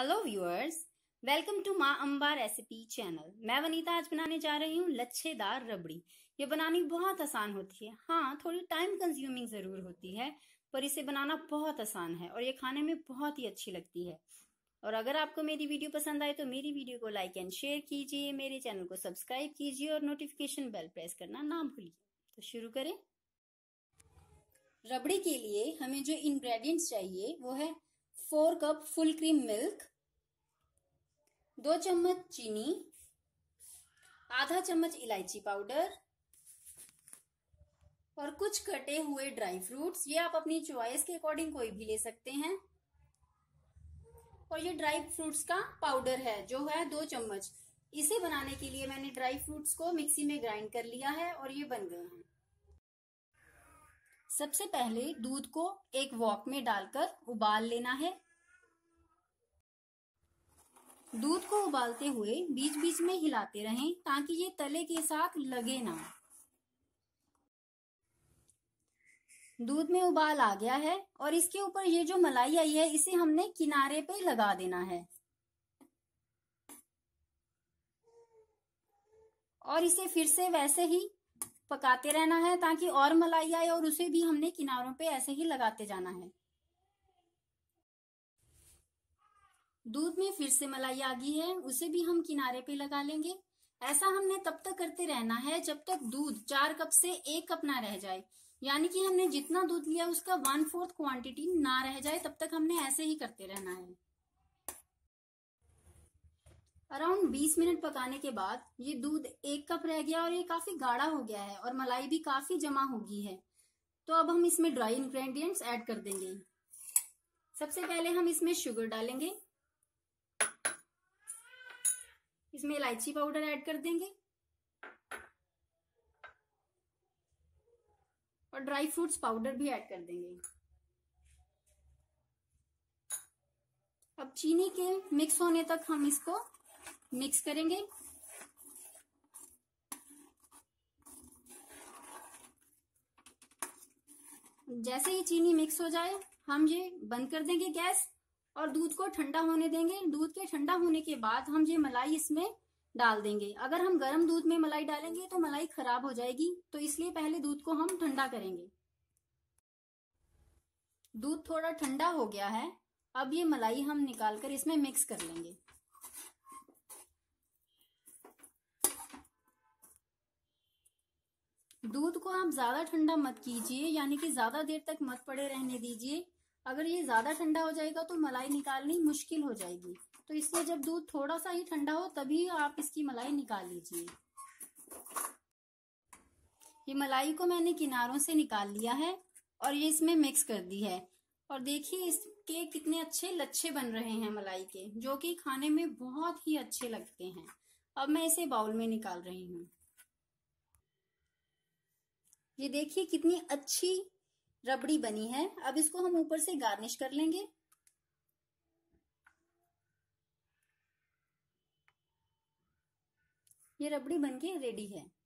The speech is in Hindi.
हेलो व्यूअर्स वेलकम टू माँ अम्बा रेसिपी चैनल मैं वनीता आज बनाने जा रही हूँ लच्छेदार रबड़ी ये बनानी बहुत आसान होती है हाँ थोड़ी टाइम कंज्यूमिंग जरूर होती है पर इसे बनाना बहुत आसान है और ये खाने में बहुत ही अच्छी लगती है और अगर आपको मेरी वीडियो पसंद आए तो मेरी वीडियो को लाइक एंड शेयर कीजिए मेरे चैनल को सब्सक्राइब कीजिए और नोटिफिकेशन बेल प्रेस करना ना भूलिए तो शुरू करें रबड़ी के लिए हमें जो इनग्रेडियंट्स चाहिए वो है four cup full cream milk दो चम्मच चीनी आधा चम्मच इलायची पाउडर और कुछ कटे हुए ड्राई फ्रूट्स ये आप अपनी चॉइस के अकॉर्डिंग कोई भी ले सकते हैं और ये ड्राई फ्रूट्स का पाउडर है जो है दो चम्मच इसे बनाने के लिए मैंने ड्राई फ्रूट्स को मिक्सी में ग्राइंड कर लिया है और ये बन गए हैं सबसे पहले दूध को एक वॉक में डालकर उबाल लेना है दूध को उबालते हुए बीच बीच में हिलाते रहें ताकि ये तले के साथ लगे ना दूध में उबाल आ गया है और इसके ऊपर ये जो मलाई आई है इसे हमने किनारे पे लगा देना है और इसे फिर से वैसे ही पकाते रहना है ताकि और मलाई आए और उसे भी हमने किनारों पे ऐसे ही लगाते जाना है दूध में फिर से मलाई आ गई है उसे भी हम किनारे पे लगा लेंगे ऐसा हमने तब तक करते रहना है जब तक दूध चार कप से एक कप ना रह जाए यानी कि हमने जितना दूध लिया उसका वन फोर्थ क्वांटिटी ना रह जाए तब तक हमने ऐसे ही करते रहना है अराउंड 20 मिनट पकाने के बाद ये दूध एक कप रह गया और ये काफी गाढ़ा हो गया है और मलाई भी काफी जमा हो गई है तो अब हम इसमें ड्राई इंग्रेडिएंट्स ऐड कर देंगे सबसे पहले हम इसमें शुगर डालेंगे इसमें इलायची पाउडर ऐड कर देंगे और ड्राई फ्रूट्स पाउडर भी ऐड कर देंगे अब चीनी के मिक्स होने तक हम इसको मिक्स करेंगे जैसे ही चीनी मिक्स हो जाए हम ये बंद कर देंगे गैस और दूध को ठंडा होने देंगे दूध के ठंडा होने के बाद हम ये मलाई इसमें डाल देंगे अगर हम गर्म दूध में मलाई डालेंगे तो मलाई खराब हो जाएगी तो इसलिए पहले दूध को हम ठंडा करेंगे दूध थोड़ा ठंडा हो गया है अब ये मलाई हम निकाल कर इसमें मिक्स कर लेंगे दूध को आप ज्यादा ठंडा मत कीजिए यानी कि ज्यादा देर तक मत पड़े रहने दीजिए अगर ये ज्यादा ठंडा हो जाएगा तो मलाई निकालनी मुश्किल हो जाएगी तो इसलिए जब दूध थोड़ा सा ही ठंडा हो तभी आप इसकी मलाई निकाल लीजिए ये मलाई को मैंने किनारों से निकाल लिया है और ये इसमें मिक्स कर दी है और देखिए इसके कितने अच्छे लच्छे बन रहे हैं मलाई के जो कि खाने में बहुत ही अच्छे लगते हैं अब मैं इसे बाउल में निकाल रही हूँ ये देखिए कितनी अच्छी रबड़ी बनी है अब इसको हम ऊपर से गार्निश कर लेंगे ये रबड़ी बनके रेडी है